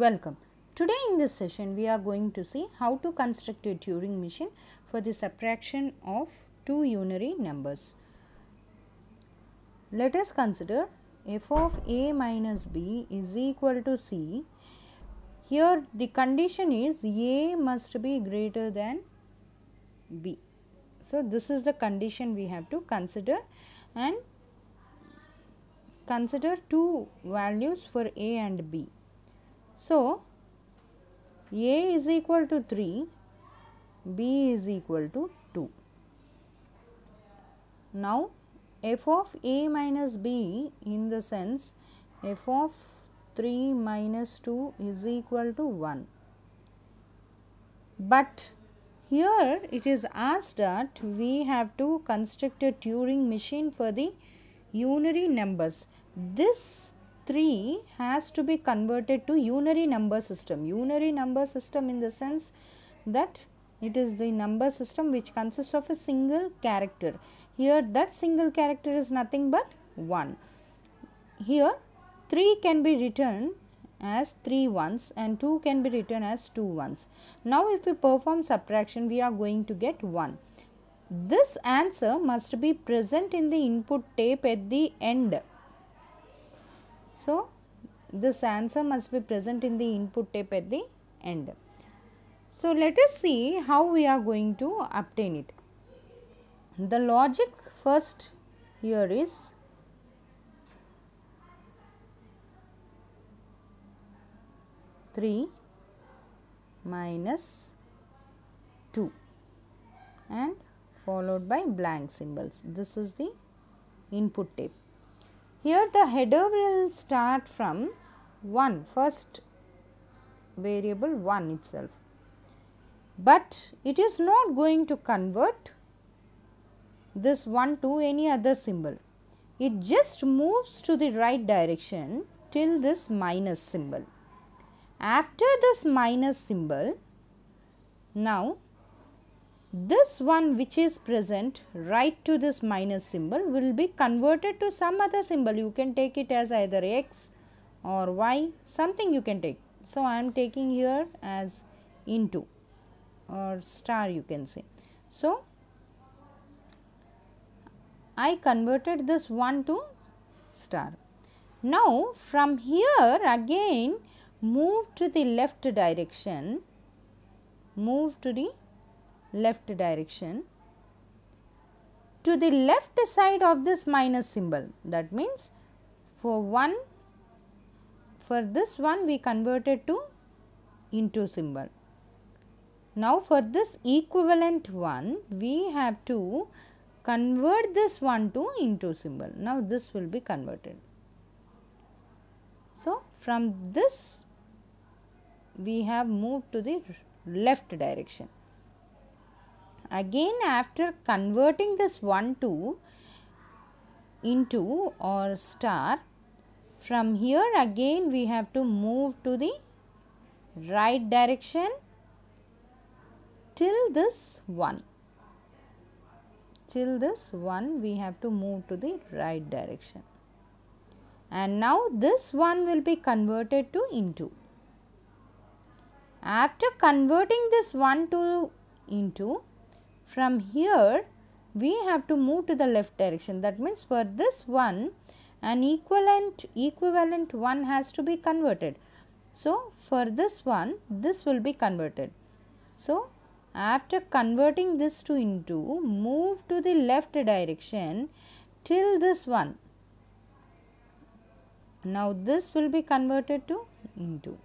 Welcome. Today in this session we are going to see how to construct a Turing machine for the subtraction of two unary numbers. Let us consider f of a minus b is equal to c. Here the condition is a must be greater than b. So, this is the condition we have to consider and consider two values for a and b so, A is equal to 3, B is equal to 2. Now, f of A minus B in the sense f of 3 minus 2 is equal to 1. But here it is asked that we have to construct a Turing machine for the unary numbers. This 3 has to be converted to unary number system. Unary number system in the sense that it is the number system which consists of a single character. Here that single character is nothing but 1. Here 3 can be written as 3 ones and 2 can be written as 2 ones. Now if we perform subtraction we are going to get 1. This answer must be present in the input tape at the end so, this answer must be present in the input tape at the end. So, let us see how we are going to obtain it. The logic first here is three minus 2 and followed by blank symbols. This is the input tape. Here the header will start from 1 first variable 1 itself but it is not going to convert this 1 to any other symbol. It just moves to the right direction till this minus symbol. After this minus symbol, now this one which is present right to this minus symbol will be converted to some other symbol. You can take it as either x or y something you can take. So, I am taking here as into or star you can say. So, I converted this 1 to star. Now, from here again move to the left direction, move to the left direction to the left side of this minus symbol that means for one for this one we converted to into symbol. Now for this equivalent one we have to convert this one to into symbol. Now this will be converted. So from this we have moved to the left direction. Again after converting this 1 to into or star from here again we have to move to the right direction till this 1 till this 1 we have to move to the right direction and now this one will be converted to into after converting this 1 to into from here we have to move to the left direction that means for this one an equivalent equivalent one has to be converted. So, for this one this will be converted. So, after converting this to into move to the left direction till this one. Now, this will be converted to into.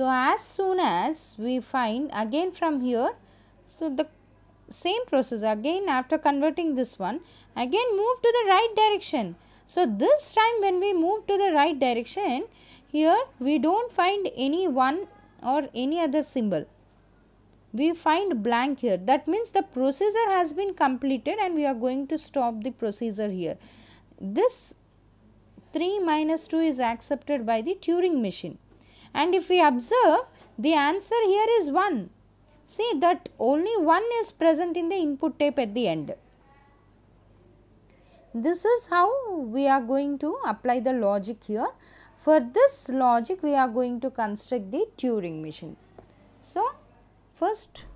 So, as soon as we find again from here, so the same process again after converting this one, again move to the right direction. So, this time when we move to the right direction, here we do not find any one or any other symbol. We find blank here. That means the procedure has been completed and we are going to stop the procedure here. This 3 minus 2 is accepted by the Turing machine. And if we observe, the answer here is 1. See that only 1 is present in the input tape at the end. This is how we are going to apply the logic here. For this logic, we are going to construct the Turing machine. So, first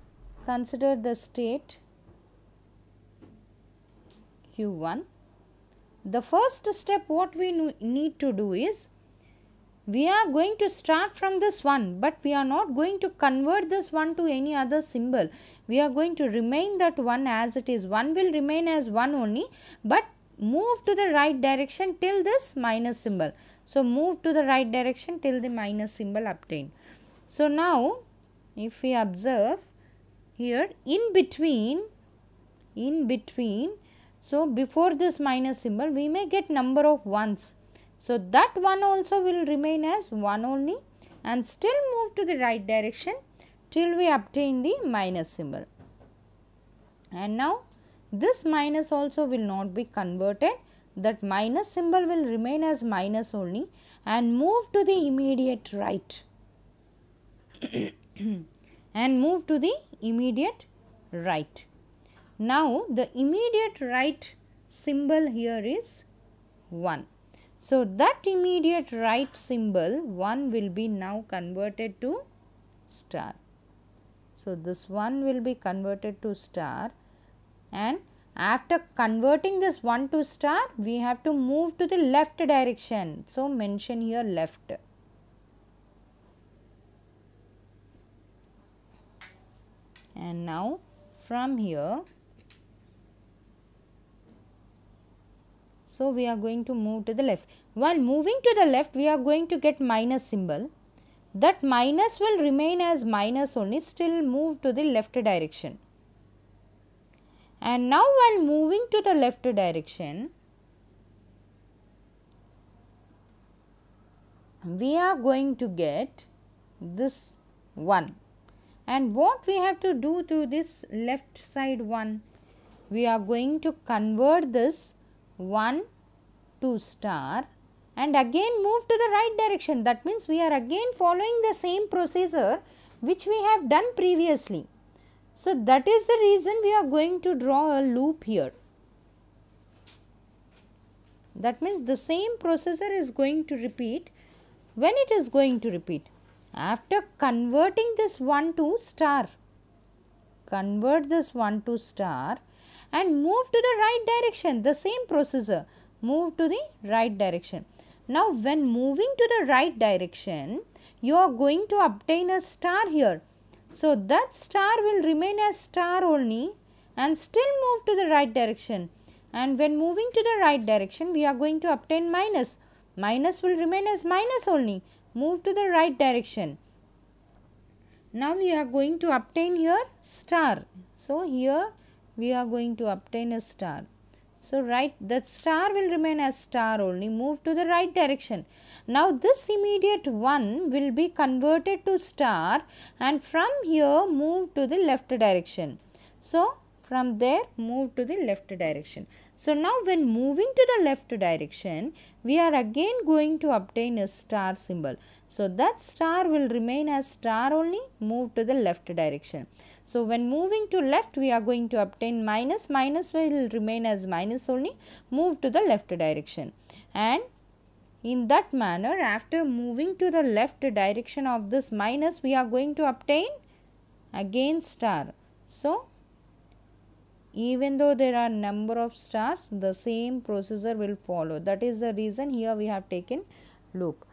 consider the state Q1. The first step what we need to do is we are going to start from this one but we are not going to convert this one to any other symbol we are going to remain that one as it is one will remain as one only but move to the right direction till this minus symbol so move to the right direction till the minus symbol obtained so now if we observe here in between in between so before this minus symbol we may get number of ones so, that one also will remain as 1 only and still move to the right direction till we obtain the minus symbol. And now, this minus also will not be converted that minus symbol will remain as minus only and move to the immediate right and move to the immediate right. Now, the immediate right symbol here is 1. So that immediate right symbol 1 will be now converted to star. So this 1 will be converted to star and after converting this 1 to star we have to move to the left direction. So mention here left. And now from here So, we are going to move to the left. While moving to the left, we are going to get minus symbol. That minus will remain as minus only, still move to the left direction. And now, while moving to the left direction, we are going to get this 1 and what we have to do to this left side 1 we are going to convert this 1 2 star and again move to the right direction that means we are again following the same procedure which we have done previously. So, that is the reason we are going to draw a loop here. That means the same processor is going to repeat when it is going to repeat after converting this 1 to star. Convert this 1 to star and move to the right direction the same processor move to the right direction now when moving to the right direction you are going to obtain a star here so that star will remain as star only and still move to the right direction and when moving to the right direction we are going to obtain minus minus will remain as minus only move to the right direction now we are going to obtain here star so here we are going to obtain a star. So, right that star will remain as star only move to the right direction. Now, this immediate 1 will be converted to star and from here move to the left direction. So, from there move to the left direction. So now when moving to the left direction, we are again going to obtain a star symbol. So that star will remain as star only, move to the left direction. So when moving to left, we are going to obtain minus, minus will remain as minus only, move to the left direction. And in that manner, after moving to the left direction of this minus, we are going to obtain again star. So even though there are number of stars the same procedure will follow that is the reason here we have taken loop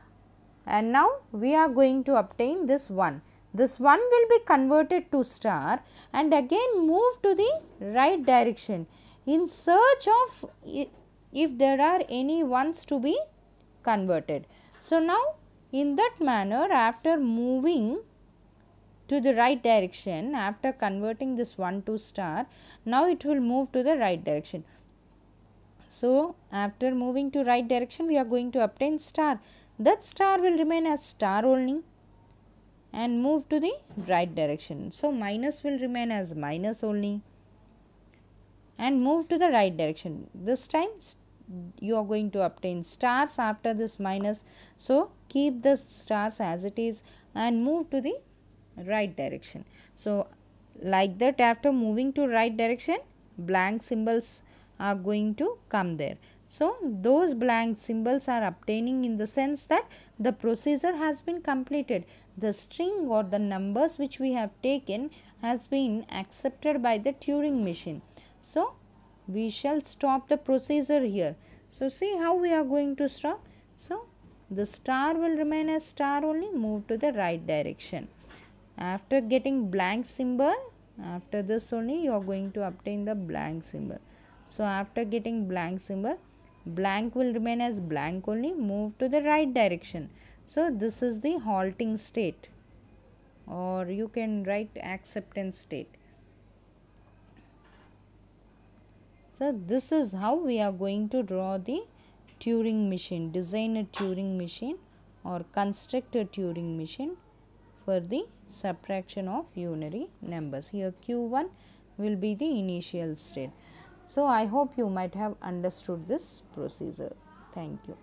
and now we are going to obtain this one this one will be converted to star and again move to the right direction in search of if there are any ones to be converted so now in that manner after moving to the right direction after converting this 1 to star now it will move to the right direction so after moving to right direction we are going to obtain star that star will remain as star only and move to the right direction so minus will remain as minus only and move to the right direction this time you are going to obtain stars after this minus so keep the stars as it is and move to the right direction. So, like that after moving to right direction blank symbols are going to come there. So, those blank symbols are obtaining in the sense that the procedure has been completed. The string or the numbers which we have taken has been accepted by the Turing machine. So, we shall stop the procedure here. So, see how we are going to stop. So, the star will remain as star only move to the right direction after getting blank symbol after this only you are going to obtain the blank symbol so after getting blank symbol blank will remain as blank only move to the right direction so this is the halting state or you can write acceptance state so this is how we are going to draw the Turing machine design a Turing machine or construct a Turing machine for the subtraction of unary numbers. Here Q1 will be the initial state. So, I hope you might have understood this procedure. Thank you.